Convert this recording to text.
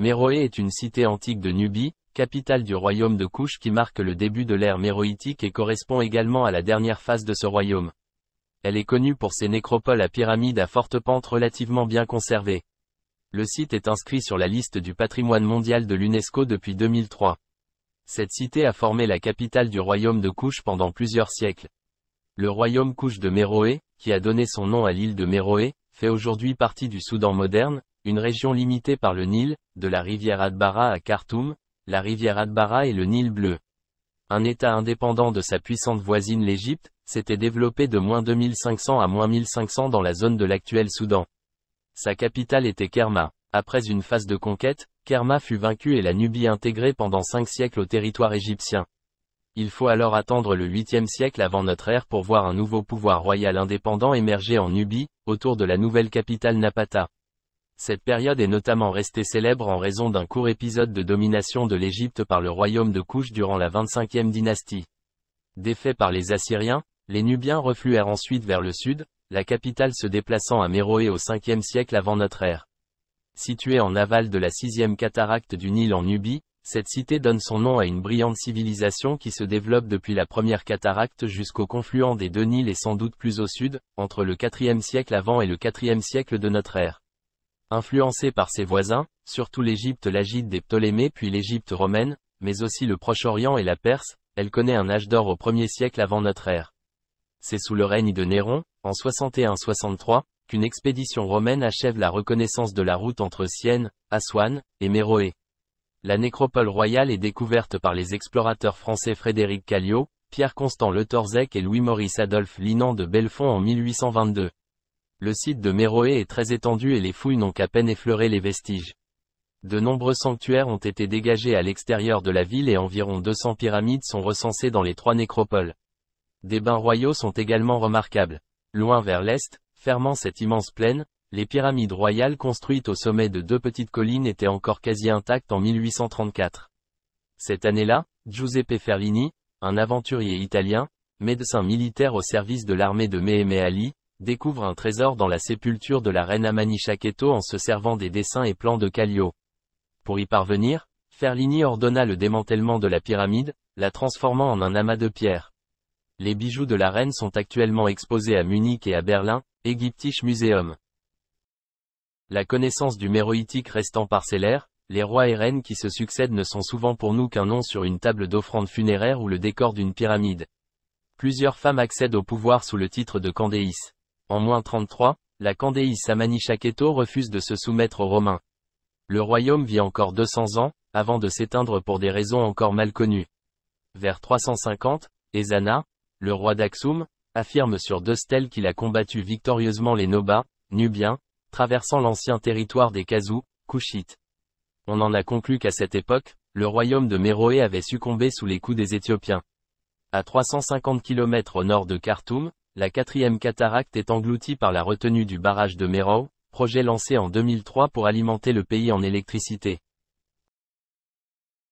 Méroé est une cité antique de Nubie, capitale du royaume de Couche qui marque le début de l'ère méroïtique et correspond également à la dernière phase de ce royaume. Elle est connue pour ses nécropoles à pyramides à forte pente relativement bien conservées. Le site est inscrit sur la liste du patrimoine mondial de l'UNESCO depuis 2003. Cette cité a formé la capitale du royaume de Couche pendant plusieurs siècles. Le royaume Couche de Méroé, qui a donné son nom à l'île de Méroé, fait aujourd'hui partie du Soudan moderne, une région limitée par le Nil, de la rivière Adbara à Khartoum, la rivière Adbara et le Nil bleu. Un État indépendant de sa puissante voisine l'Égypte, s'était développé de moins 2500 à moins 1500 dans la zone de l'actuel Soudan. Sa capitale était Kerma. Après une phase de conquête, Kerma fut vaincue et la Nubie intégrée pendant cinq siècles au territoire égyptien. Il faut alors attendre le 8e siècle avant notre ère pour voir un nouveau pouvoir royal indépendant émerger en Nubie, autour de la nouvelle capitale Napata. Cette période est notamment restée célèbre en raison d'un court épisode de domination de l'Égypte par le royaume de Couche durant la 25e dynastie. Défait par les Assyriens, les Nubiens refluèrent ensuite vers le sud, la capitale se déplaçant à Méroé au 5e siècle avant notre ère. Située en aval de la 6e cataracte du Nil en Nubie, cette cité donne son nom à une brillante civilisation qui se développe depuis la première cataracte jusqu'au confluent des deux Nils et sans doute plus au sud, entre le 4e siècle avant et le 4e siècle de notre ère. Influencée par ses voisins, surtout l'Égypte l'Agide des Ptolémées puis l'Égypte romaine, mais aussi le Proche-Orient et la Perse, elle connaît un âge d'or au 1er siècle avant notre ère. C'est sous le règne de Néron, en 61-63, qu'une expédition romaine achève la reconnaissance de la route entre Sienne, Aswan, et Méroé. La nécropole royale est découverte par les explorateurs français Frédéric Calliot, Pierre-Constant Le Torzec et Louis-Maurice Adolphe Linan de Belfond en 1822. Le site de Méroé est très étendu et les fouilles n'ont qu'à peine effleuré les vestiges. De nombreux sanctuaires ont été dégagés à l'extérieur de la ville et environ 200 pyramides sont recensées dans les trois nécropoles. Des bains royaux sont également remarquables. Loin vers l'est, fermant cette immense plaine, les pyramides royales construites au sommet de deux petites collines étaient encore quasi intactes en 1834. Cette année-là, Giuseppe Ferlini, un aventurier italien, médecin militaire au service de l'armée de Méhémé Ali, découvre un trésor dans la sépulture de la reine Amani Shaketo en se servant des dessins et plans de Callio. Pour y parvenir, Ferlini ordonna le démantèlement de la pyramide, la transformant en un amas de pierres. Les bijoux de la reine sont actuellement exposés à Munich et à Berlin, Egyptisch Museum. La connaissance du méroïtique restant parcellaire, les rois et reines qui se succèdent ne sont souvent pour nous qu'un nom sur une table d'offrande funéraire ou le décor d'une pyramide. Plusieurs femmes accèdent au pouvoir sous le titre de Candéis. En moins 33, la Samani Shaketo refuse de se soumettre aux Romains. Le royaume vit encore 200 ans, avant de s'éteindre pour des raisons encore mal connues. Vers 350, Ezana, le roi d'Aksum, affirme sur deux stèles qu'il a combattu victorieusement les Nobas, Nubiens, traversant l'ancien territoire des Kazous, Kushites. On en a conclu qu'à cette époque, le royaume de Méroé avait succombé sous les coups des Éthiopiens. À 350 km au nord de Khartoum, la quatrième cataracte est engloutie par la retenue du barrage de Merau, projet lancé en 2003 pour alimenter le pays en électricité.